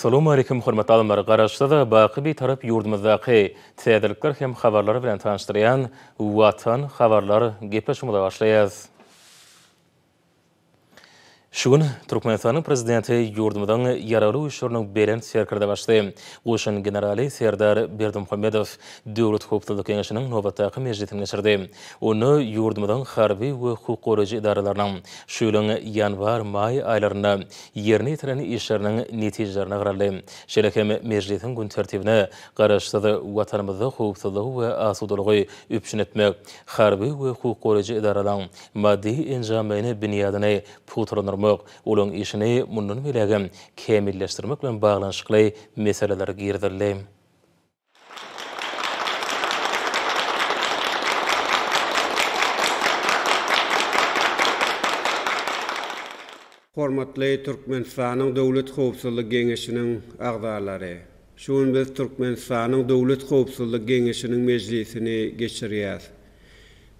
Assalamu aleykum hormatly adamlar garaşda da baqi bir taraf yurdumuzdaqi tsiyadlyklar hem habarlary bilen tanıştıryan watan habarlary gepleşmeye başlayaz. Şugun Türkmenistanyň prezidenti yurdumdan ýaralyw işlerini beren serkerde başlaýar. Uşan generali Serdar Berdimuhammedow döwlet howpsuzlygy kengeşiniň nowatdaky mejlisini geçirdi. Onu ýurdumyzdan harby we hukuk goraýy idaralarynyň şuýlyň ýanwar may aýlaryna ýerine itirani işleriniň netijelerini garaly. Şeýlekem mejlisiň gün tertibine garaşdyrdy watanymyzda howpsuzlygy we asudlygy üpçin etmek, harby we hukuk goraýy maddi enjamyny binýadyny putrunur, bolmak, ulan işini munun bilegim kemilleştirmek bilen bağlanışıklı meseleler girdirleyim. Hormatly Türkmenistanyň döwlet howpsuzlyk geňeşiniň agdarlary. Şuň biz Türkmenistanyň döwlet howpsuzlyk geňeşiniň mejlisini geçirýäris.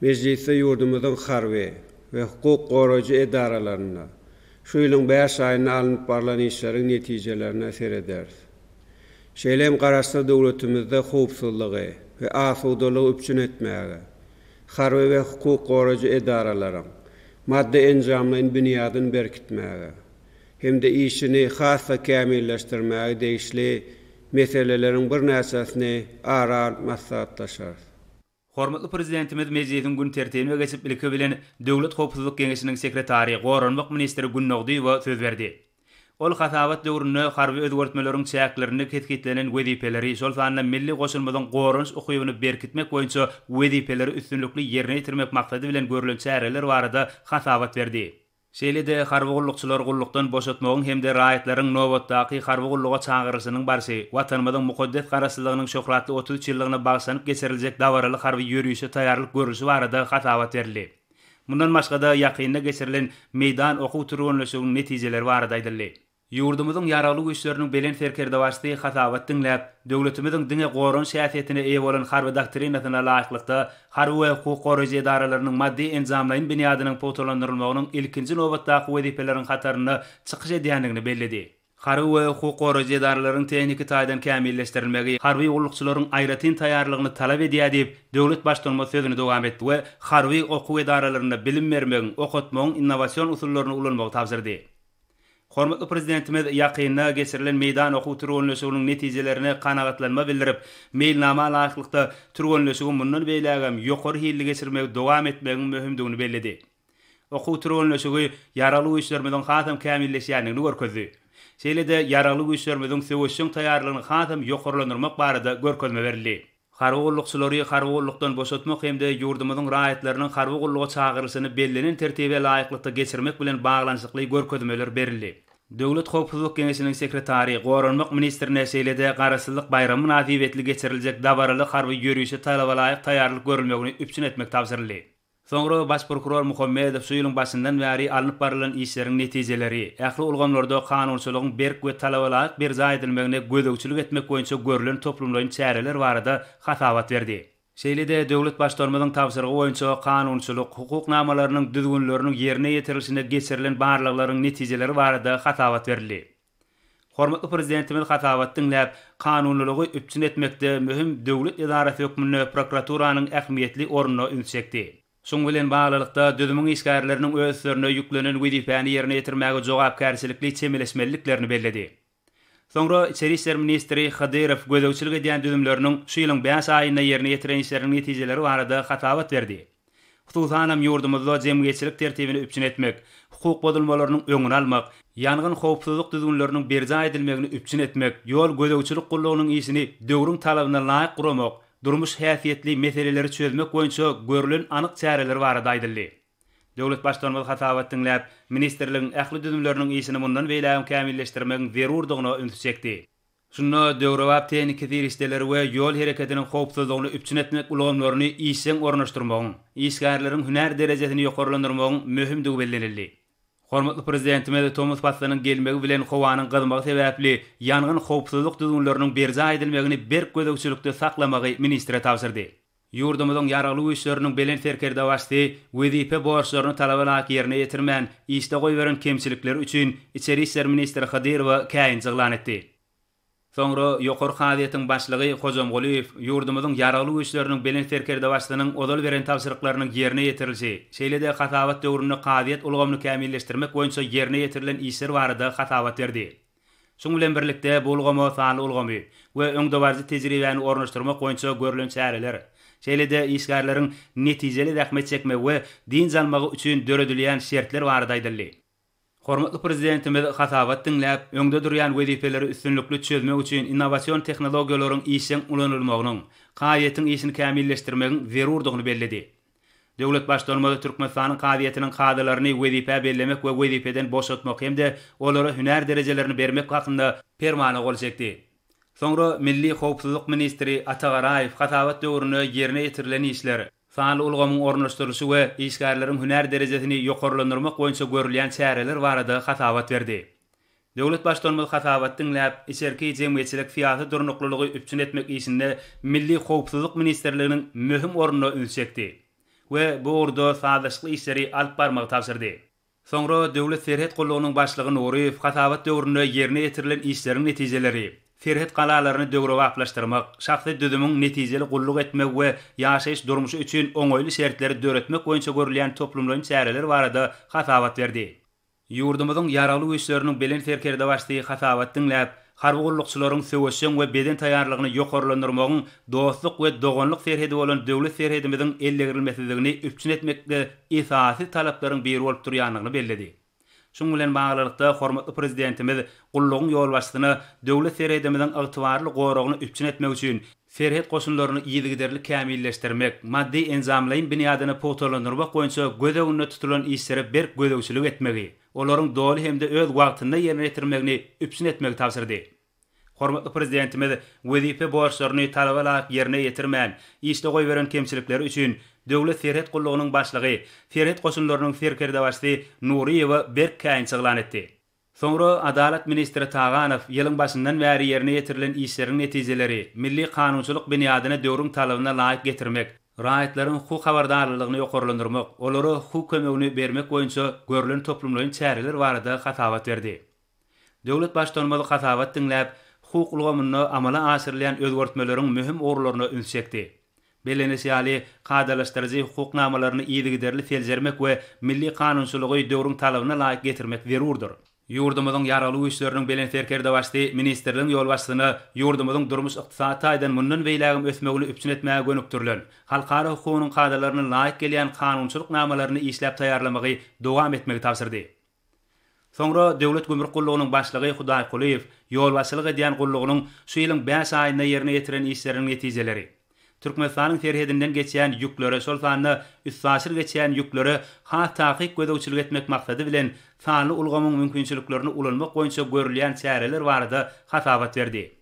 Mejlisde ýurdumyzyň harwe we hukuk goraýjy edaralaryna, Şuyulun bəyər sayının alınıb barılan işlərin nəticələrinə əsər edər. Şeyləm qarasına dövlətimizdə xubsulluğu və asuduluğu üpçün etməyə, xarvə və hüquq qorucu idarələrin, maddi encamlayın bünyadını berkitməyə, hem de işini xas və kəmilləşdirməyə deyişli meselelerin bir nəsəsini arar məsləhətlaşar. Hormatly prezidentimiz Mejidin gün tertibine geçip bilki bilen Döwlet Howpsuzlyk Gengesiniň sekretary Goranwak ministri Gunnogdy we söz berdi. Ol hasabat döwründe harby özgörtmeleriň çäklerini ketketlenen wezipeleri şolfanyň milli goşulmadan gorunç ukyýyny berkitmek boýunça wezipeleri üstünlikli ýerine ýetirmek maksady bilen görülen çäreler barada hasabat berdi. Şelide harwugullukçylar gullukdan boşatmagyň hem de raýatlaryň nowatdaky harwugulluga çağırysynyň barsy, watanmyň mukaddes garaşlygynyň şöhratly 33 ýyllygyna bagşanyp geçiriljek dawaryly harwy ýörüşi taýýarlyk görüşi barada hatawat berildi. Mundan başga da ýakynda geçirilen meýdan okuw turgunlaşygynyň netijeleri barada aýdyldy. Yurdumuzun yaralı güçlerinin belen ferkerde başlığı hatavattın lep, devletimizin dine qorun şahsiyetine ev olan harbi daktirinatına layıklıkta, harbi ve hukuk koruyucu maddi enzamlayın bini adının potolandırılmağının ilkinci novatta kuvvetiplerin hatarını çıkış ediyenini belledi. Harbi ve hukuk koruyucu edaralarının tehniki tayyiden kemilleştirilmeli, harbi ullukçuların ayretin tayarlığını talep ediyy ediyy ediyy ediyy ediyy ediyy ediyy ediyy ediyy ediyy ediyy ediyy ediyy Hormatly prezidentimiz ýaqynyna geçirilen meýdan okuw turgunlysynyň netijelerini kanagatlanma bildirip, meýilnama laýyklykda turgunlysynyň mundan beýleki hem ýokary hyýly geçirmek dowam etmegini möhümdigini bellidi. Okuw turgunlysynyň ýaralyw işlerinden hatam kämilleşýändigini yani, görkezdi. Şeýle-de ýaralyw işlerinden sewüşiň taýýarlygyny hatam ýokarylandyrmak barada görkezme berildi. Harwoğulluq sulary harwoğulluqdan boşatmak hemde yurdumudun raýatlarynyň harwoğulluga çağırysyny bellinin tertibi laýyklykda geçirmek bilen baglanşykly görkezmeler berildi. Döwlet howpsuzlyk kengesiniň sekretary Gorunmak ministrine şeýlede garasyzlyk bayramyny adiwetli geçiriljek dabaraly harwy ýörüşi talaba laýyk taýýarlyk görülmegini üpçün etmek tapşyrylýar. Sonra baş prokuror Muhammedov suýulyň başyndan wäri alınıp barylan işleriň netijeleri, ähli ulgamlarda kanunçylygyň berk we talabalaryk bir zaýy edilmegine etmek boýunça görülen toplumlaryň çäreler barada hasabat berdi. Şeýlede döwlet başdarmalarynyň tapşyrygy boýunça kanunçylyk, hukuk namalarynyň düzgünlüklerini ýerine ýetirilmesine geçirilen barlyklaryň netijeleri barada hasabat berildi. Hormatly prezidentimiz hasabatdyň näb kanunçylygy üpçin etmekde möhüm döwlet idarasy hökmünde prokuraturanyň ähmiýetli ornuny ünsekdi. Şun bilen bağlılıkta düdümün işgarlarının öz sörünü yüklenen vidifani yerine yetirmeyi cevap kersilikli çemilesmelliklerini belledi. Sonra İçerişler Ministri Khadirov gözövçülük ediyen düdümlerinin şu yılın 5 ayında yerine yetiren işlerinin neticeleri varada hatavat verdi. Hususanam yurdumuzda cemgeçilik tertibini üpçün etmek, hukuk bodulmalarının önünü almak, yangın hopsuzluk düzgünlerinin berca edilmeğini üpçün etmek, yol gözövçülük kulluğunun iyisini dövrün talabına layık kuramak, Durmuş hyafiyetli meseleleri çözmek boýunça görlün anyk çäreler barada aýdylý. Döwlet başgaçnamasy hatawy diýip, ministrlik ähli düzgünlärini ýesini mundan welem kemilleşdirmegi weredigini ünsitedi. Şunu, dünýäbaý tehniki ýsteller we ýol hereketini howpsuzlygyna üçin etmek ulgamlaryny ýesini ornaşdürmegi, ýesgärlärini hünär derejesini ýokarlandırmagy möhümdig belli Hormatly prezidentime de Tomas Patsanyň gelmegi bilen howanyň gyzmagy sebäpli ýangyň howpsuzlyk düzgünlerini berja edilmegini bir gözegçilikde saklamagy ministre tapşyrdy. Ýurdumyň ýaraglyw işleriniň belen ferkerde başdy, WDP borçlaryny talabana ýerine ýetirmän, işde goýberen kemçilikler üçin Içeri işler ministri Khadirowa käyin Sonra yokor hadiyetin başlığı Kozom Goliyev, yurdumuzun yaralı güçlerinin belin terkerde başlığının odol veren tavsırıklarının yerine yetirilse, şeyle de hatavat dövrünü kadiyet ulgomunu kamilleştirmek boyunca yerine yetirilen işler vardı hatavat verdi. Şun bilen birlikte bu ulgomu sağlı ulgomu ve öngdovarzı tecrübeni ornoşturmak boyunca görülen çareler. Şeyle de işgarların neticeli dəkmet çekme ve din zalmağı üçün dörödüleyen şertler vardaydı. Hormatly prezidentimiz hatawat dinläp, öňde durýan wezipeleri üstünlikli çözmek üçin innowasion tehnologiýalaryň işiň ulanylmagynyň, kaýetiň işini kämilleşdirmegiň zerurdygyny bellädi. Döwlet başdanmaly türkmenistanyň kaýetiniň kadrlaryny wezipe bellemek we wezipeden boşatmak gatmak hemde olara hünär derejelerini bermek hakynda permana gol çekdi. Soňra Milli howpsuzlyk ministri Atagaraýew hatawat döwrüne ýerine ýetirilen işleri, Faal ulgamyň ornaşdyrylmasy we işgärleriň hünär derejesini ýokarlandyrmak boýunça görülýän çäreler barada hasabat berdi. Döwlet başdanmyl hasabat dinläp, içerki jemgyýetçilik fiýaty durnuklulygy üçin etmek işinde Milli Howpsuzlyk Ministrliginiň möhüm ornuna ünsekdi. We bu ordo sadaşly işleri alp barmagy tapşyrdy. Soňra döwlet serhet gollugynyň başlygyny Nuriýew hasabat döwründe ýerine ýetirilen işleriň netijeleri Ferhat qalalarını dögrə vaqlaşdırmaq, şaxsi düdümün netijeli qulluq etmək və yaşayış durmuşu üçün oňoýly şertleri döretmek boýunça görülýän toplumlaryň çäreleri barada hasabat berdi. Yurdumuzun yaralı üyeslerinin belin terkerde başlayı hasabat dinləb, harbi qullukçuların sövüsün və beden tayarlığını yokorlanırmağın dostluq və doğunluq serhedi olan dövlet serhedimizin elle girilmesizliğini üpçün etmekte esasi talapların bir olup duruyanlığını Şun bilen baglarda hormatly prezidentimiz gullugyň ýol başlygyny döwlet seredemiň ygtybarly gorogyny üçin etmek üçin ferhet goşunlaryny ýigiderli kämilleşdirmek, maddi enzamlaryň binadyny potolandyrmak goýunça gödäwünde tutulan isleri bir gödäwçilik etmegi, olaryň doly de öz wagtynda ýerine ýetirmegini üçin etmek tavsirdi. Hormatly prezidentimiz wezipe borçlaryny talaba ýerine ýetirmän, işde goýberen kemçilikleri üçin Döwlet Ferhat Gullugynyň başlygy, Ferhat goşunlarynyň ferkerde başlygy Nuriyewa Berkäin çyglan etdi. Soňra Adalat ministri Taganow ýylyň başyndan veri ýerine ýetirilen işleriň netijeleri, milli kanunçylyk binadyna döwrüm talabyna laýyk getirmek, raýatlaryň hukuk habardarlygyny ýokarlandyrmak, olary hukuk kömegini bermek boýunça görülen toplumlaryň çäreler barada hatawat berdi. Döwlet başdanmaly hatawat diňläp, hukuk ulgamyny amala aşyrylan özgörtmelerini mühim orlaryna ünsekdi. Belene siyali qadalaştırıcı hukuk namalarını iyidigi derli felzermek ve milli kanunsuluğu dövrün talabına layık getirmek verurdur. Yurdumuzun yaralı uyuşlarının belen ferkerde başlığı ministerliğin yol başlığını yurdumuzun durmuş ıqtisatı aydan münnün ve ilahım ötmeğülü üpçün etmeye gönüktürlün. Halkarı hukukunun qadalarının layık geliyen kanunsuluk namalarını işlep tayarlamayı doğam etmeyi tavsirdi. Sonra devlet gümür kulluğunun başlığı huday yolvasılı yolvasılı yolvasılı yolvasılı yolvasılı yolvasılı yolvasılı yolvasılı yolvasılı yolvasılı Türkmenistan'ın ferhedinden geçen yüklere sorsanlı üstasır geçen yüklere ha taqik gözü uçuluk etmek maksadı bilen sağlı ulgamın mümkünçülüklerini ulanmak boyunca görüleyen çareler var adı hasabat verdi.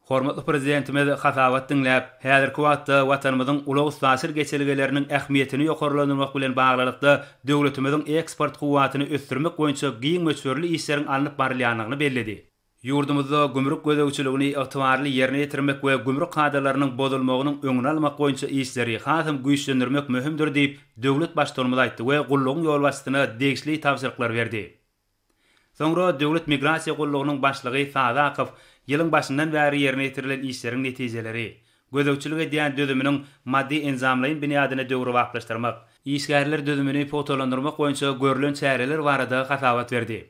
Hormatlı prezidentimiz hasabat dinlap, hedir kuvatlı vatanımızın ulu üstasır geçelgelerinin ähmiýetini ýokarlanmak bilen bağlarlıklı döwletimiziň eksport kuvatini ösdürmek boyunca giyin müçörlü işlerin alınlı işlerin bellidi. Yurdumuzda gümrük gözeçiligini ihtimarlı yerine getirmek we gümrük kadrlarının bozulmagynyň öňüne almak boýunça işleri hatym güýçlendirmek möhümdir diýip döwlet başdurmagy aýtdy we gullugyň ýol basdyna degişli tapşyrýklar berdi. Soňra döwlet migrasiýa gullugynyň başlygy Sadaqow ýylyň başyndan bäri yerine getirilen işleriň netijeleri gözeçiligi diýen dödümiň maddi enzamlaryň binadyny döwre wagtlaşdyrmak, işgärler dödümini fotolandyrmak boýunça görülen çäreler barada hasabat berdi.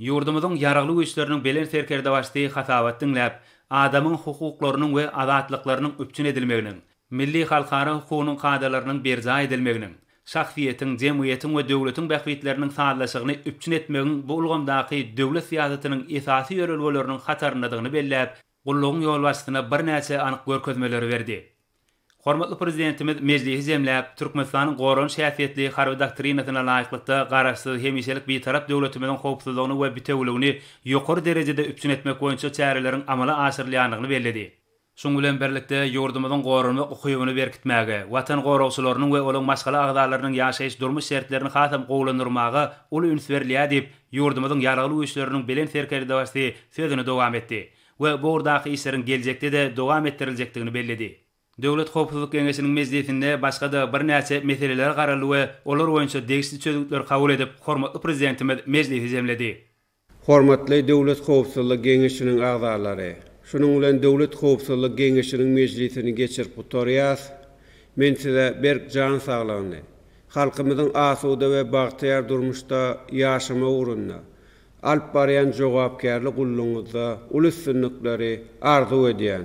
Yurdumuzun yaraqlı güýçlerini belen serkerde başdy, hatawatdyň läp, adamyň hukuklaryny we adatlyklaryny üpçün edilmegini, milli halkara hukugynyň kadalarynyň berza edilmegini, şahsiýetiň, jemgyýetiň we döwletiň bäxwetleriniň saglanyşygyny üpçün etmegini bu ulgamdaky döwlet siýasatynyň esasy ýörelgeleriniň hatarynyň adyny bellep, gullugyň ýol başlygyna bir näçe anyk görkezmeler berdi. Hormatly prezidentimiz Mejli Hizemlep Türkmenistanyň gorun şäfiýetli harby doktrinasyna laýyklykda garaşsy hemişelik bir taraf döwletimiziň howpsuzlygyny we bitewligini ýokary derejede üpsün etmek boýunça çäreleriň amala aşyrylýanlygyny bellädi. Şoň bilen birlikde ýurdumyzyň gorun we ukyýyny berkitmäge, watan gorawçylarynyň we olan maşgala agdalarynyň ýaşaýyş durmuş şertlerini hatam gowlanyrmagy uly üns berilýär diýip ýurdumyzyň ýaragly güýçleriniň bilen serkeri dowasy sözüni dowam etdi we bu urdaky işleriň geljekde de dowam etdirilejekdigini bellädi. Döwlet howpsuzlyk kengesiniň mezdiýetinde başga da bir näçe meseleler garalyp we olar boýunça degişli çözgütler kabul edip, hormatly prezidentimiz mezdiýeti zemledi. Hormatly döwlet howpsuzlyk kengesiniň agdarlary, şunun bilen döwlet howpsuzlyk kengesiniň mezdiýetini geçirip gutaryaz. Men size berk jan saglany. Halkymyzyň asuda we bagtyar durmuşda ýaşama urunna. Alp baryan jogapkärli ullunyzda ulus synnykları arzuw edýän.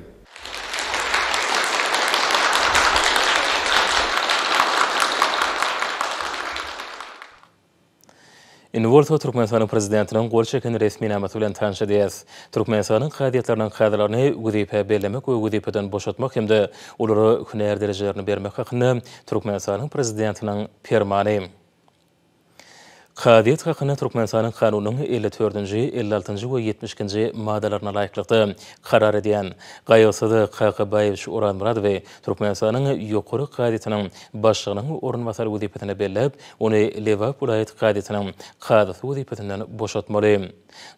Inwurt Türkmenistanyň prezidentiniň gol çeken resmi nämesi bilen tanşa diýär. Türkmenistanyň gaýdalarynyň gaýdalaryny güzipe bellemek we güzipeden boşatmak hem-de olara hünär derejelerini bermek hakyny Türkmenistanyň prezidentiniň permanyň Qadiyat haqqına Turkmenistan'ın kanunun 54-ci, 56-ci ve 70 ci maddalarına layıklıktı. Karar ediyen Qayılsıdı Qaqı Bayevç Murad ve Turkmenistan'ın yukuru Kadiyyatının başlığının oran vatarı vudipetine bellep, onu leva pulayet Kadiyyatının Kadiyyatı vudipetinden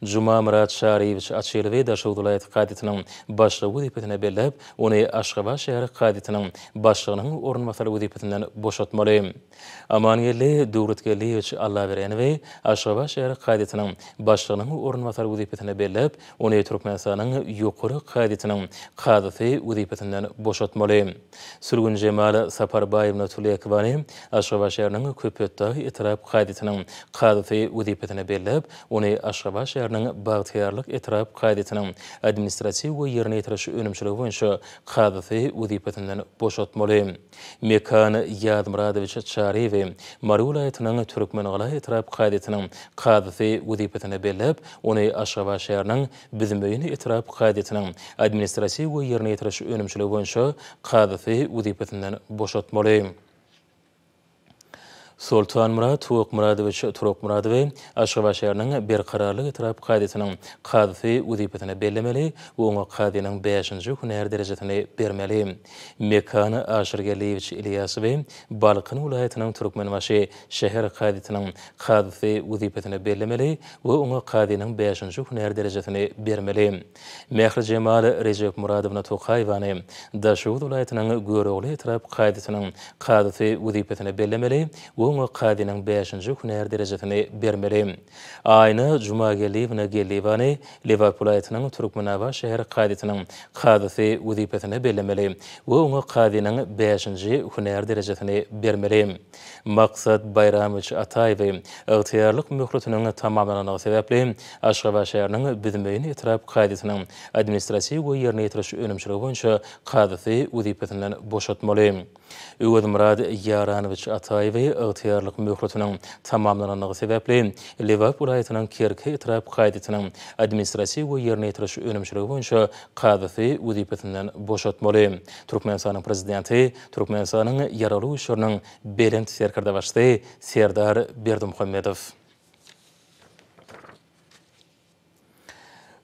Juma Murad Şariyevç Açilvi ve Daşıvdulayet Kadiyyatının başlığı vudipetine bellep, onu aşkaba şehri Kadiyyatının başlığının oran vatarı vudipetinden boşaltmalı. Amaniyeli, Duvrutgeliyevç Allah veren Ýene we Aşgabat şäheri kaýdatynyň başlygynyň ornuna wasar wüzipetine berilip, ony Türkmenistanyň ýokary kaýdatynyň kaýdaty wüzipetinden boşatmaly. Sürgün Jemal Saparbayew Natulyakowany Aşgabat şäheriniň köpötdä etirap kaýdatynyň kaýdaty wüzipetine berilip, ony Aşgabat şäheriniň bagtyarlyk etirap kaýdatynyň administratiw we ýerine ýetiriş önümçiligi boýunça kaýdaty wüzipetinden boşatmaly. Mekan Ýadmuradowiç Çarewi Marulaýetnaň Türkmen galaýy Sarap Qadetinin qadisi wuzipetine belip, onay Ashgaba şehrinin bizmeyini etirap qadetinin administrasiya we yerine etirish önümçülüğü boýunça qadisi wuzipetinden boşatmaly. Sultan Murad, Huq Murat we Turuq Murat we Ashgabat şäherining bir qararlyk etrap qaydetining qadisi uzipetini bellemeli we onuň qadynyň 5-nji hunär derejesini bermeli. Mekan Ashirgaliewich Ilyasow we Balqyn vilayatynyň Turukmenwashi şäher qadytynyň qadisi uzipetini bellemeli we onuň qadynyň 5-nji hunär derejesini bermeli. Mehri Jemal Rejep Muratowna Tuqaywany Daşuw vilayatynyň Göroğlu etrap qaydetining qadisi uzipetini bellemeli we Gulmu Qadinin 5-nji hunar derejesini bermeli. Aýna Juma gelibni gelibani Liverpool aýtynyň Türkmenawa şäher Qadinin Qadisi wezipetini bellemeli. We onuň Qadinin 5-nji hunar derejesini bermeli. Maksat Bayramyç Ataýew ertiýarlyk möhletiniň tamamlanmagy sebäpli Aşgabat şäheriniň bizmeýini etirap Qadisiniň administrasiýa we ýerine etirap önümçülüğü boýunça Qadisi wezipetini boşatmaly. Ügöz Murad Yaranovich Atayevi ıhtiyarlyk möhretiniň tamamlanmagy sebäpli Lewap ulaýatynyň Kerke etrap gaýdytynyň administrasiýa we ýerine ýetiriş önümçiligi boýunça gaýdysy wezipetinden boşatmaly. Türkmenistanyň prezidenti Türkmenistanyň ýaralyk işleriniň berend serkerde başdy Serdar Berdimuhammedow.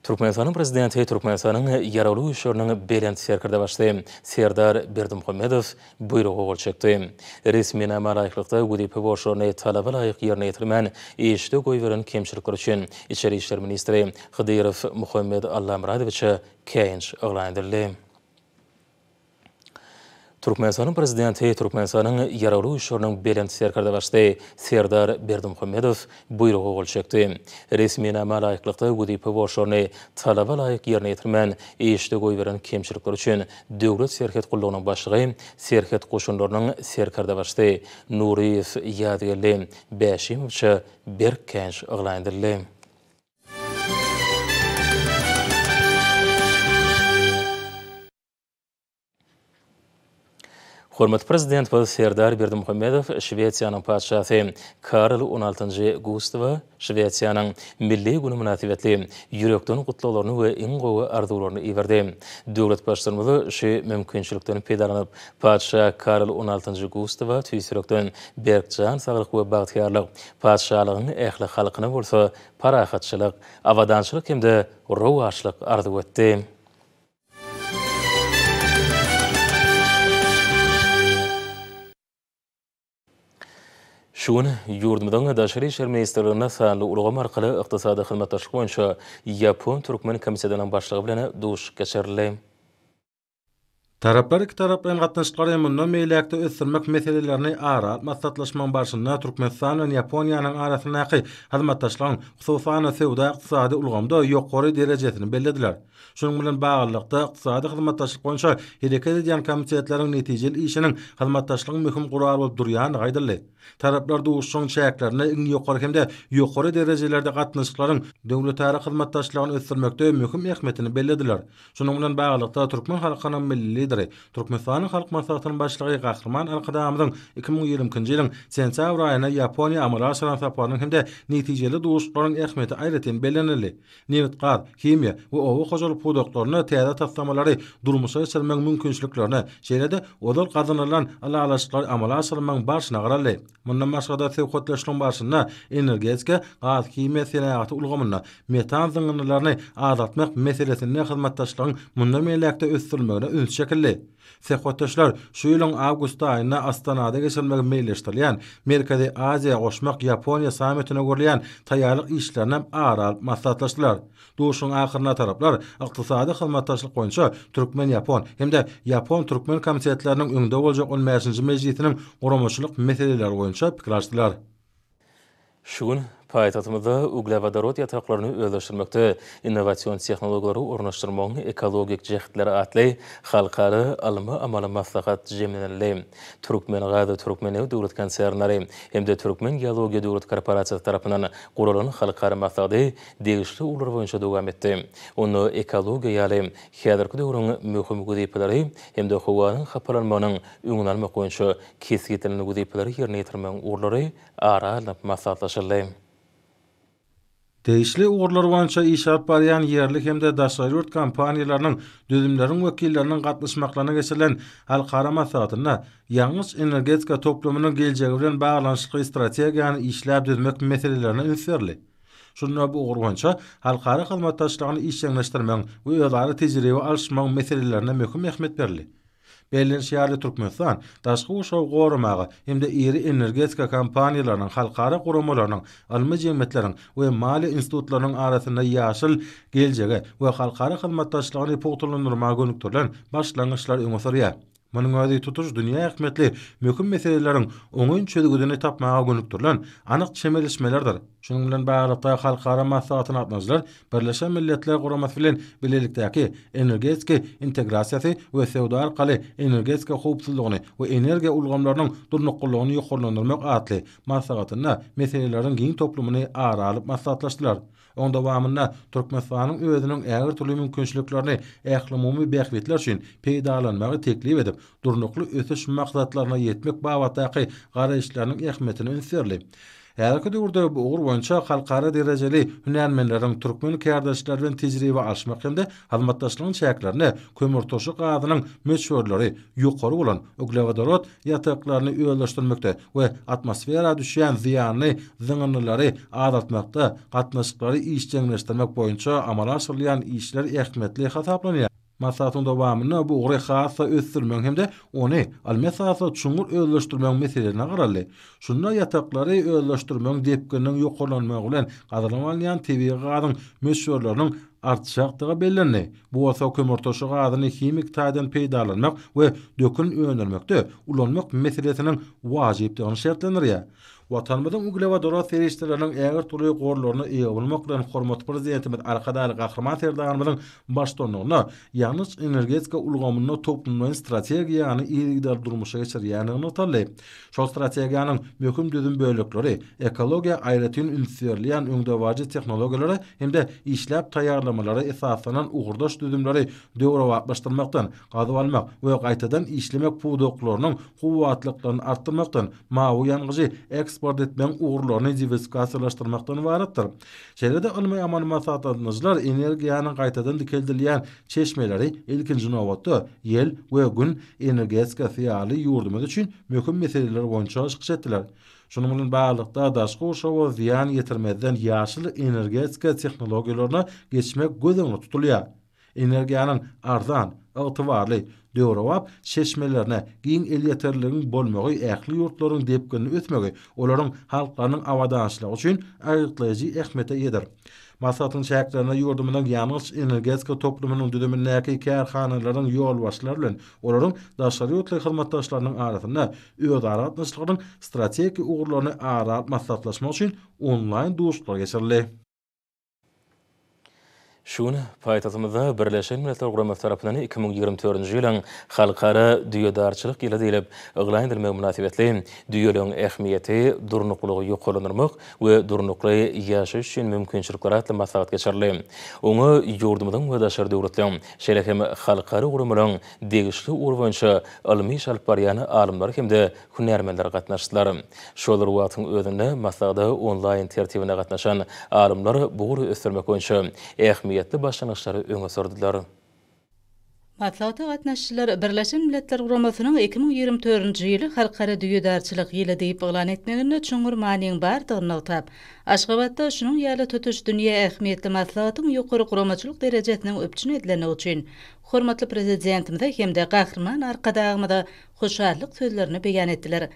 Түркменстанның президенті Түркменстанның яралу үшірінің белент серкірді башты. Сердар Бердімхамедов бұйрығы қол чекті. Ресми нәмә лайықлықта өдепі бошырыны талабы лайық еріне етірмен ешті көйверін кемшіліктір үшін Ичәр Иштер министрі Қыдыров Мұхаммед Алламрадовича кәйінш ұғылайындырлы. Turkmenistan prezidenti Turkmenistan'ın yaralı uşlarının belenti serkarda başlı Serdar Berdim Khomedov buyruğu ol Resmi nama layıklıkta Udipi Varsharını talaba layık yerine yetirmen eşte goyverin veren kemçilikler için devlet serket kulluğunun başlığı serket koşunlarının serkarda başlı Nuriyev Yadgirli Bashimovça Berkkenç ıglayındirli. Hormat prezident Pavel Serdar Berdi Muhammedov Şvetsiýanyň Karl 16 nji Gustava Şvetsiýanyň milli güni münasibetli ýürekden gutlawlaryny we iň gowy arzularyny iýerdi. Döwlet başçylygy şu mümkinçilikden peýdalanyp paşa Karl 16-njy Gustava Tüýsürekden Bergjan sagryk we bagtyarlyk paşalygyny ähli halkyna bolsa parahatçylyk, awadançylyk hem-de rowaçlyk arzuwetdi. Şuun yurdumdan daşary işar ministerlığına sağlı uluğa markalı ıqtisada xilmat taşlıq boyunşa Yapun Turkmen komisiyadanan başlığı bilana duş kəşərli. Taraplar iki taraplayan qatnaşıqları yamunna meyliyakta öz sürmək ara masatlaşman barşınna Türkmenistan sani ve Yaponiyanın arasınaqi hizmat taşlıqan xüsusana sevda iqtisada ulu ulu Şun bilen bağlılıkda iqtisadi xizmet taşlyk boýunça hereket edýän komissiýetleriň netijeli işiniň xizmet taşlygyny möhüm gurar bolup durýan gaýdaly. Taraplar da şoň iň ýokary hemde ýokary derejelerde gatnaşyklaryň döwlet ara xizmet taşlygyny ösdürmekde möhüm ähmiýetini bellediler. Şun bilen bağlılıkda Türkmen halkynyň milli lideri, Türkmenistan halk maslahatynyň başlygy Gahrman Alqadamyň 2020-nji ýylyň sentýabr aýyna Ýaponiýa amalasyna taparyn hemde netijeli dowuşlaryň ähmiýeti aýratyn bellenildi. Nemet gaz, kimýa we owa ýol pudoklaryny täze tapmalary durmusa ýetirmek mümkinçiliklerini, şeýlede odal gazanylan alalaşyklar amala aşyrmak barşyna garaly. Mundan başga da sewkotlaşylan barşyna energetika, gaz, kimya sanayaty ulgamyna metan zyňynlaryny azaltmak meselesini hyzmatdaşlaryň mundan meýlekde ösdürmegine ünsi şekilli. Sehwatdaşlar şu ýylyň awgust aýyna Astanada geçilmek meýilleşdirilýän Merkezi Aziýa goşmak Ýaponiýa sammitine görleýän taýýarlyk işlerini hem aral maslahatlaşdylar. Duşun ahyryna taraplar ykdysady hyzmatdaşlyk boýunça Türkmen-Ýapon hem de Ýapon-Türkmen komissiýetleriniň öňde boljak 10-njy meýjetiniň goramçylyk meseleleri boýunça pikirleşdiler. Şu Paýtatymyzda uglevodorod ýataklaryny özleşdirmekde innowasion technologiýalary ornaşdyrmagyň ekologik jihatlary atly halkary alymy amala maslahat jemlenli. Türkmen gazy türkmeni döwlet konsernary hem-de türkmen geologiýa döwlet korporasiýasy tarapyndan gurulan halkary maslahaty degişli ulur boýunça dowam etdi. Onu ekologiýa ýaly häzirki döwrüň möhüm gudypylary hem-de howanyň haparalmagynyň öňünelmek boýunça kesgitlenigi gudypylary ýerine ýetirmegiň urlary ara alyp maslahatlaşyldy. Deýişli ugurlar bolança işarp barýan yerli hemde daşary ýurt kompaniýalarynyň düzümleriniň wekillerini gatnaşmaklaryna geçilen halkara maslahatyna ýangyş energetika toplumynyň geljegi bilen baglanyşyk strategiýany işläp düzmek meselelerini ünsürli. Şunda bu ugurgança halkara hyzmat taşlygyny işleňleşdirmek we ýa-da tejribe alşmak meselelerine möhüm ähmiýet berilýär. Berlin şäherli Türkmenistan daşky uşaw Hemde hem de iri energetika kompaniýalarynyň halkara guramalarynyň almy jemetleriniň we maliýe institutlarynyň arasynda ýaşyl geljegi we halkara hyzmat daşlygyny pogtulandyrmak üçin başlangyçlar ümidi Munu gady tutuş dünýä hykmetli möhüm meseleleriň öňün çözgüdini tapmagy gönükdir. anyk çemelişmelerdir. Şunun bilen bäri halkara maslahatyny atnazlar, Birleşen Milletler Guramat bilen bilelikdäki energetik integrasiýasy we sewda arkaly energetik howpsuzlygyny we energiýa ulgamlarynyň durnuk gollugyny ýokarlandyrmak atly maslahatyna meseleleriň giň toplumyny ara alyp maslahatlaşdylar. On dowamyna Türkmenstan'yň özüniň ägirt uly mümkinçiliklerini ähli umumy bäyhmetler üçin peýda almagy teklip edip, durmuşly ötüş maksatlaryna ýetmek babataky gara işleriň ähmetini Ýa-da dogrudy bu ugur boýunça halkara derejeli hünärmenleriň türkmen kardeşlerden tejribe aşmak hem de hyzmatdaşlygyň çäklerini kömür toşu adynyň meşhurlary ýokary bolan uglevodorod ýataklaryny öýleşdirmekde we atmosfera düşýän ziýany zyňynlary azaltmakda gatnaşyklary işçiňleşdirmek boýunça amala surlaýan işler ähmetli hasaplanýar. Masasyň dowamyny bu ugry hassa ösdürmek hem de ony almasasa çuňur özleşdirmek meselelerine garaly. Şunda ýataklary özleşdirmek depkiniň ýokarlanmagy bilen gadalanýan TV gadyň meşhurlarynyň artyşakdygy bellendi. Bu wasa kömür toşy gadyň химик taýdan peýdalanmak we dökün öwrenmekde ulanmak meselelerini wajypdy. Onu Vatanmadan uglava dora feristlerinin eger turuy gorlorna iye bulmakdan hormat prezidentimiz arkadaly gahrman terdanmadan başdonuna yalnız energetika ulgamyny toplumyny strategiyany iýerdir durmuşa geçirýäni notarly. Şo strategiýanyň möhüm düdün bölükleri ekologiýa aýratyn ünsiýerliýän öňde waje tehnologiýalary hem de işläp taýarlamalary esasynyň ugurdaş düdümleri döwre wagtlaşdyrmakdan gady almak qaytadan gaýtadan işlemek pudoklarynyň howatlyklaryny artdyrmakdan mawuýan gyzy eksport etmen uğurlarını diversifikasyonlaştırmaktan varatdır. Şeride ılmay aman masatadınızlar energiyanın qaytadan dikeldirliyen çeşmeleri ilkin novatda yel ve gün energetika fiyali yurdumuz için mökün meseleler vonca aşkış ettiler. Şunumun bağlıqda daşqa uşawa ziyan yetirmezden yaşıl energetika texnologiyalarına geçmek gözünü tutuluya. Energiyanın arzan, o towarly döwrewap cheşmelerine giň eliterligini bolmagy ähli yurtlaryň diýip görnüp ötmegi olaryň halklaryň awada aşlyşy üçin äýetli ýehmete ýetir. Masatın şahsy yurdumunun ýanyndaky energetika toplumunun düdenmäki kärhanalaryň ýolbaşçylary bilen, olaryň daşary ýurtly hyzmatdaşlarynyň arasynda ýurtara doluşlygyň strategiki aral maslahatlaşmak üçin onlaýn duşuşdyklar geçirilýär. Şuna paýtasymyzda Birleşen Milletler Gurama tarapyndan 2024-nji ýylyň halkara düýedarçylyk ýyly diýilip ýaglandyrmak münasibetli düýeleň ähmiýeti durnuklugy ýokalanyrmak we durnukly ýaşaş üçin mümkinçilikler atly maslahat geçirli. Oňa ýurdumyzdan we daşary döwletden şeýle halkara gurumlaryň degişli urwança ilmi şalp baryany hem-de hünärmenler gatnaşdylar. Şolary wagtyň özüne maslahatda onlaýn tertibine gatnaşan alimler bu gurup ösürmek öňçe ähmiýet jemgyýetli başlanyşlary öňe sürdiler. Matlawda gatnaşçylar Birleşen Milletler Guramasynyň 2024-nji ýyly halkara düýüdärçilik ýyly diýip oglan etmegini çuňur gurmanyň bardygyny dogryny tap. Aşgabatda şunun ýaly tutuş dünýä ähmiýetli matlawdyň ýokary guramaçylyk derejesini öpçün edilende üçin hormatly prezidentimiz hem-de gahrman arkadaşymyz da sözlerini beýan etdiler.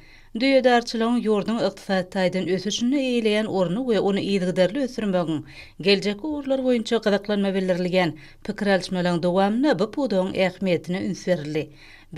Döýedärçiligiň ýurdun ykdysady taýdan ösüşini eýleýän ornu we onu ýygdyrly ösürmegin geljekki urlar boýunça gadaklanma berilýän pikir alçmalaryň dowamyny bu podoň ähmiýetini ünserli.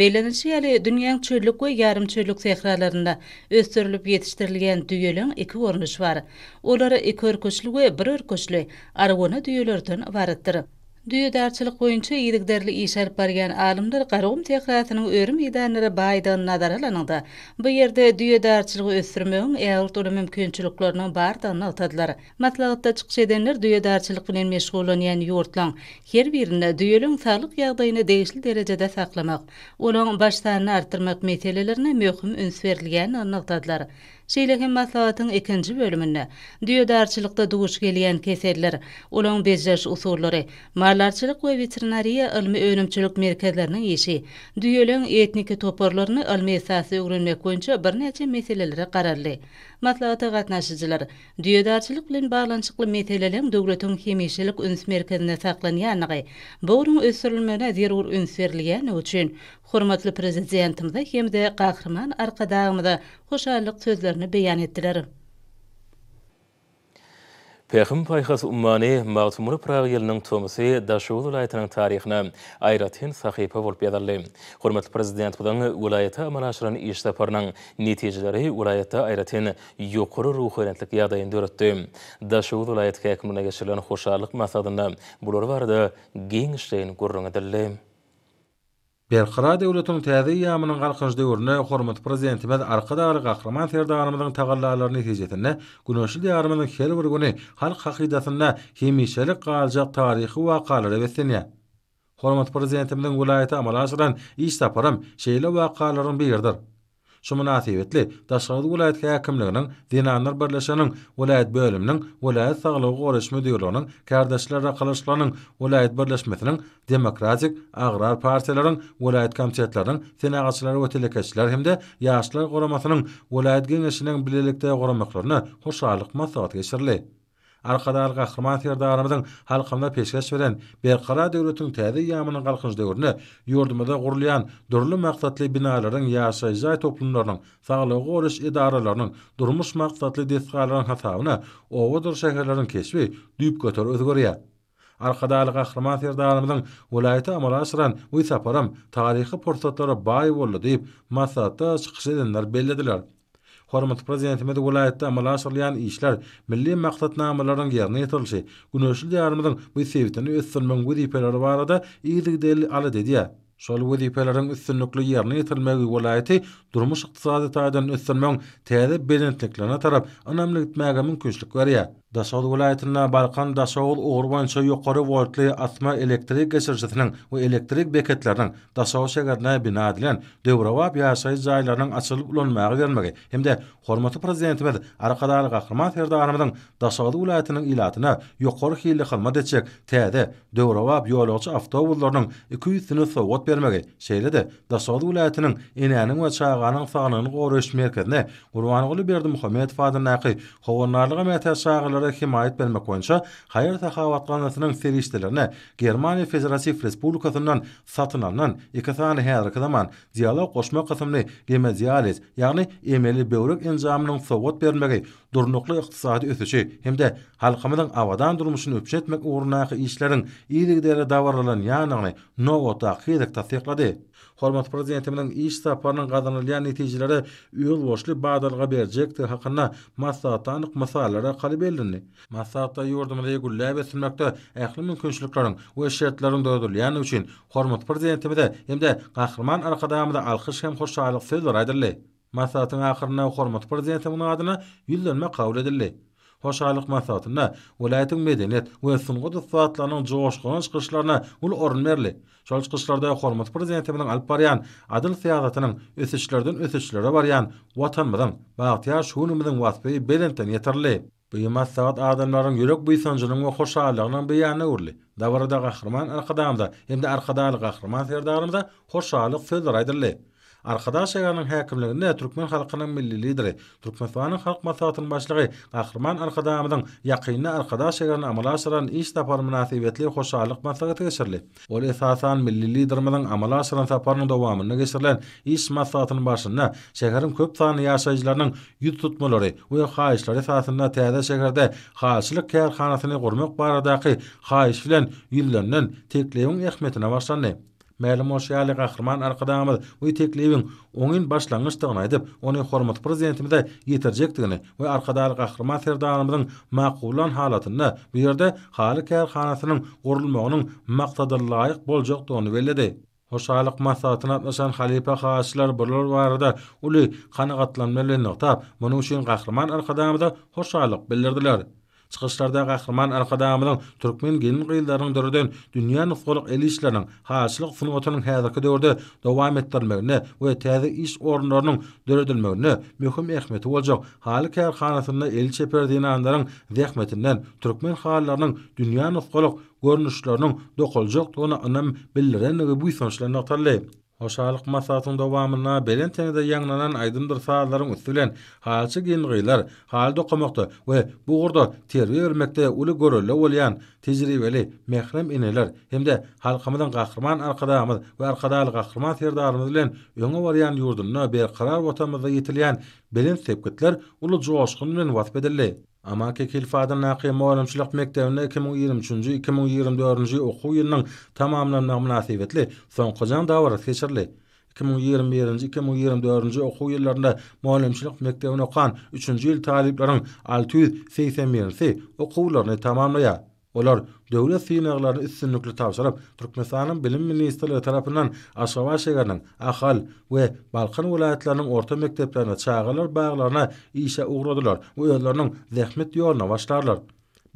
Belenişi ýaly dünýäniň çürlük we ýarym çürlük sehralarynda ösdürilip ýetiştirilýän düýeliň iki görnüşi bar. Olary ikör we birör köçlü arwana düýelerden Düýe boýunça goýunça ýygdyrly iş alyp bargan alymlar garagym tehratynyň örüm ýedanlary baýdan nazar bu ýerde düýedärçiligi derçilik ösdürmegiň ähli töle mümkinçiliklerini bardan altadylar. Matlagatda çykyş edenler düýedärçilik bilen meşgullanýan ýurtlar her birinde düýeliň sağlyk ýagdaýyny degişli derejede saklamak, onuň başlaryny artdyrmak meselelerine möhüm üns berilgän anlatdylar. Şeýlegin maslahatyň 2-nji bölümünde düýedärçilikde duş gelýän keserler, olaň bezleş usullary, mallarçylyk we veterinariýa ilmi öwrenimçilik merkezleriniň ýeşi, düýeleň etniki toparlaryny ilmi esasy öwrenmek üçin bir näçe meseleleri gararly. matlaata gatnaşyjylar. Düýedärçilik bilen baglanşykly meteleleň döwletiň hemişelik üns merkezine saklanýanlygy, bowrun ösürilmene zerur üns berilýän üçin hormatly prezidentimize hemde gahrman arkadaşymyza hoşallyk sözlerini beýan etdiler. Pehim Paykhas Ummani Mağtumunu Prağiyelinin Tumsi Daşuul Ulayatının tarihini ayratin sahipa volp yadarli. Hormatlı Prezident Budan Ulayata Amanashiran Iştaparının neticileri Ulayata ayratin yukuru ruhu enetlik yadayin dörüttü. Daşuul Ulayatka ekmuna geçirilen hoşarlık masadını bulur vardı gengishleyin gurrun edirli. edirli. Berkara devletin tazi yamının qalqınç dövrünü hormat prezidentimiz arkada dağlı qahraman serdağımızın tağallarlarını hecetinne günöşü diyarımızın kel vurgunu halk haqidasına hemişelik qalacak tarihi va qalara vesteniye. Hormat prezidentimizin gulayeti amal aşıran iş taparım şeyle va bir yerdir. Şu münasibetle Daşgady vilayat häkimliginiň Dinanlar birleşigini, wilayat bölüminiň, wilayat saglygy goraş müdirliginiň kardeşlerle galaşlanyň, wilayat birleşmesiniň demokratik agrar partiýalaryň, wilayat komitetleriniň senagatçylary we telekeçiler hemde ýaşlar goramasynyň vilayat genişliginiň bilelikde goramaklaryna hoşgörlük maslahat geçirilýär. arkada alga hırman ferda aramızın peşkeş veren bir devletin tədi yamının kalkıncı devrini yordumada gurlayan durlu maksatli binaların yaşa izay toplumlarının sağlı goriş idaralarının durmuş maksatli desgalarının hatabına oğudur şehirlerin kesvi duyup götür özgörüya. Arkada alga hırman ferda aramızın ulayeti amala asıran tarihi portatları bayi bayi bayi bayi bayi bayi Hormat prezidentimiz vilayatda amalga oshirilgan ishlar milliy maqsadnomalarning yerini yetirishi, gunoshli diyarimizning bu sevitini o'tsinmoq vazifalari borada iydik deli ala dedi. Şol wezipelerin üstünlükli yerine yetirmegi velayeti durmuş iqtisadi taydan üstünmeyon tezi belentliklerine tarap anamlik mägamin küçlük veriyy. Dasaul vilayetinna Balkan Dasaul Urban Çoy Voltli Atma Elektrik Geçircetinin ve Elektrik Beketlerinin Dasaul Şegarına bina edilen Dövrava Biyasayi Zaylarının açılıp ulanmağı vermegi. Hem de Hormatı Prezidentimiz Arakadarlı Gakrman Ferda Aramadın Dasaul Vilayetinin ilatına yukarı hili kalma deçik tədə dövrava biyoloji aftavullarının iki yüzyını sovot vermegi. Şeyle de Dasaul Vilayetinin inanın ve çayganın sağanın qorun qorun qorun qorun qorun qorun qorun qorun rehimat belma koinsa hayrat hawatqana syning serishdilerine Germani Federativ Respublika tondan satnaňan iki heder agdaman dialog goşmak gatymly gema dialis ýagny emeli bewräk enjamynyň fawot bermegi durunukly ykdysady ösüşi hemde halkymyň awadan durmuşyny öpjetmek ugrunda gyşlaryň işleriniň ýygy derede dawarylan ýagny nowag Hormat Prezidentimden iş taparlan galdan ýa-ni netijelere uly wajyp baglaga berjekdir hatyna masahat anyk masalara galyp geldi. Masahat ta ýurdumy regulläwä silmäkte ähliňin köşlükleri we şertlerini dowamly ýa-ni üçin hormat Prezidentimize hem-de gahryman arkadamynda alqyş hem hoşallyk sözleri aýdyrdy. Masahatymyň ahirine hormat Prezidentim adyna ýyldyrma qawledildi. paşalyk masatyna, welaýatyň medeniýet we sungut ýatlanyň joşgun çykyşlaryna ul orun berli. Şol çykyşlarda hormat prezidenti bilen alyp barýan adyl syýasatynyň ösüşlerden ösüşlere barýan watanmyzyň baýatyar şuwunymyzyň wagtyny belentän ýeterli. Bu masat adamların yürek ýürek insanların we hoşallygynyň bir yanına uğurlu. Davarada kahraman arkadağımda hem de arkadağlı kahraman seyredağımda hoşalık sözler Arkadaş Eganın häkimliginde Türkmen halkynyň milli lideri, Türkmenistanyň halk maslahatynyň başlygy, Gahrman Arkadaşymyň ýakyny Arkadaş Eganyň amala aşyran iş taparmy münasibetli hoşallyk maslahaty geçirli. Ol esasan milli lideriň amala aşyran taparmy dowamyny geçirilen iş maslahatynyň başynda şäheriň köp sanly ýaşaýjylarynyň ýüz tutmalary we haýyşlary esasında täze şäherde haýyşlyk kärhanasyny gurmak baradaky haýyş bilen ýüllenen tekleýiň ähmetine başlandy. Mälim o şeýle gahrman arkadaşymyz we teklibiň oňyň başlangyçdygyny aýdyp, ony hormat prezidentimize ýetirjekdigini we arkadaşy gahrman serdarymyzyň maqbulan halatyny bu ýerde haly käl xanasynyň gurulmagynyň maqsady laýyk boljakdygyny bellidi. O şaýlyk maslahatyna atlaşan halifa haýsylar barada uly qanagatlanmaly nöqtap, muny üçin gahrman arkadaşymyza hoşallyk bildirdiler. çıkışlarda gahrman arkadamının Türkmen gelin gıyıldarın dörden dünya nüfkoluk eli işlerinin haçlıq sunotunun hazırkı dörde devam ettirmeğine ve tazi iş oranlarının dörödülmeğine möhüm ehmeti olcaq hali kar khanatında el çeperdiyin zekmetinden Türkmen halarının dünya nüfkoluk görünüşlerinin dokolcaq tona anam bildiren ve bu sonuçlarına talleyip. O şalık masasın dovamına belen tene de yanglanan aydındır sağlarım üstülen halçı gynygylar gıylar halde we bu orda terbi ölmekte ulu gorolle olyan tecrübeli mehrem ineler hemde de halkımızın kakırman we ve arkadağlı kakırman bilen ile yöne varyan yurdunna bir karar vatamızda yitilyen belin sepkitler ulu coğuşkunun vatbedirli. Ama ki kilfada naqi muallimçilik mektebine 2023 2024 nji oku yılının tamamlanma münasibetli son kocan davara seçirli. 2021-2024-cü oku yıllarında mektebine okan 3 nji yıl taliplerin 681-si okularını Olar dövlet sinaglary üstünlükli tapşyryp, Türkmenistanyň bilim ministrligi tarapyndan Aşgabat şäherinden Ahal we Balkan welaýetlerini orta mekdeplerine çağırylar, baglaryna işe ugradylar. Bu ýollaryň zähmet ýoluna başlarlar.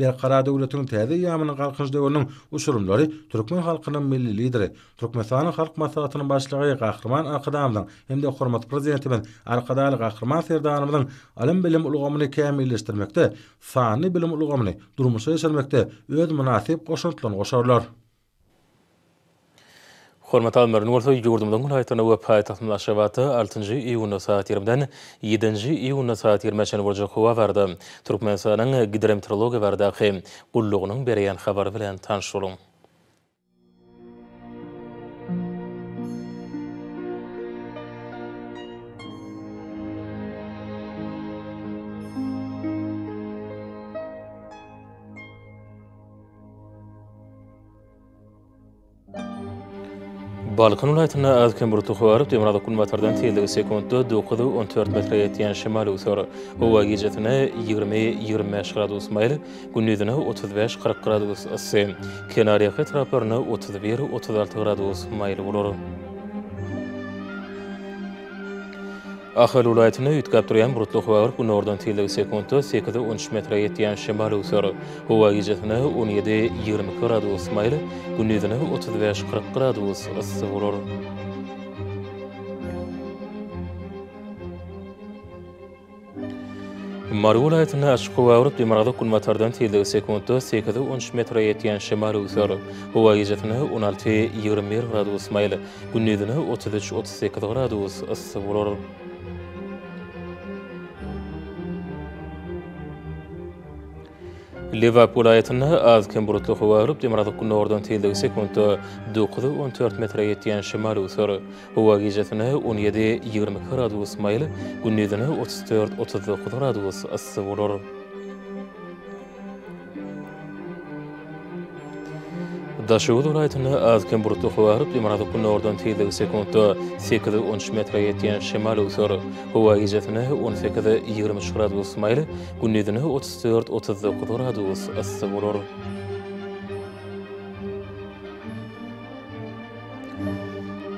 bir qara döwletiň täze ýamyny galkyş döwrüniň uşurumlary türkmen halkynyň milli lideri, türkmenistanyň halk maslahatynyň başlygy gahrman akadamdan hem-de hormat prezidentimiz arkadaly gahrman serdanymyň alim bilim ulgamyny kämilleşdirmekde, fanny bilim ulgamyny durmuşa ýetirmekde öz munasip goşuntlaryny goşarlar. Hormat almer, nuwarsa ýurdumyň dünýä hyýatyna we paýtagyň aşawaty 6-njy iýun saat 20-den 7-nji iýun saat 20-ä çyn boljak berdi. Türkmenistanyň gidrometrologiýa berdi. Gullugynyň berýän habar bilen tanşulyň. Balkan ulaýatyna azkem bir tuhaf arap demirada kun matardan teýle sekundda 9.14 metr ýetýän şimal usara. Bu wagtyjetine 20-25 gradus maýyl, günnüdüne 35-40 gradus ýetýär. Kenarýa hetraparyna 31-36 gradus maýyl bolar. Ahal ulayatını ütkab duruyan burutlu huvar bu nordan tildi sekundu 8-13 ýetýän yetiyan şemal usur. Huva gecetini 17-20 gradu usmayl, günüdini 35-40 gradu usrısı vurur. Mari ulayatını açıq huvar bu nordan kun matardan tildi sekundu 8-13 metre yetiyan şemal usur. Huva gecetini 16-21 gradu usmayl, günüdini 33-38 gradu Liverpool ayetini az kim burutlu hava hırıp ordan kunu oradan teyildi sekundu 9-14 metre yetiyen şimali usur. Hava gecetini 17-20 gradus mayl, gündüzini 34-39 gradus ısı olur. داشود ولایتنا از کم برتو خوارب امراد کن آوردن تی دو سکونت سیکد اون شمت رایتیان شمال و ثر هو ایجتنه اون سیکد یرم شراد و اسمایل گنیدنه اتسترد اتذوق ضراد و الثبرر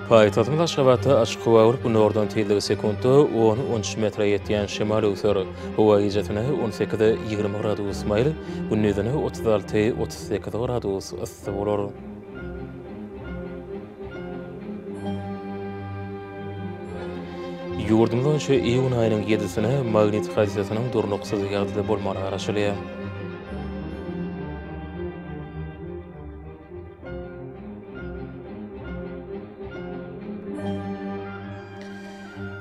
Paýtagyň Aşgabatda açyk hawa urup nordan tezligi sekundda 10-13 metre ýetýän şimal öwsür. Howa ýetine 18-20 gradus maýly, gündüzine 36-38 gradus ysy bolar. Ýurdumdan şu iýun aýynyň 7-sine magnit hadisasynyň durnuksyz ýagdyly bolmagyna garaşylýar.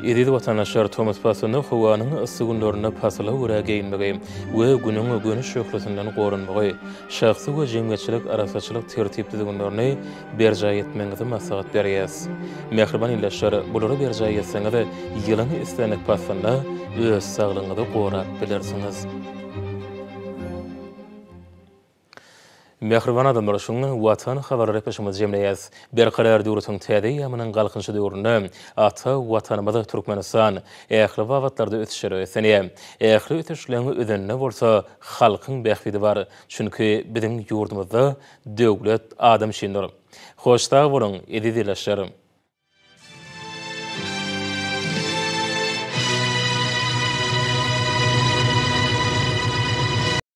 Edil vatandaşlar Thomas Pasonu Hawanyň ýa-da gündörüne pasla ýa-da geýinmegi we günüň öňüni şöhretinden gorunmagy, şahsy we jemgyýetçilik arasaçylyk tertipli gündörüne berja ýetmegi maslahat berýäs. Mehriban illeşler bulary berja ýetseňiz, ýylyň istenek pasynda öz saglygyňyzy gorap bilersiňiz. Mehrwan adam bolsun, watan habar repeşimiz jemleýär. Bir karar döwrüsi täzeýi, amanyň galgynçy döwründe ata watanymyz Türkmenistan ähli wagtlarda ötüşer. Seni ähli ötüşleri ödenne bolsa, halkyň bäxtidi bar, çünki biziň ýurdumyzda döwlet adam şindir. Hoşdag bolun, edidiler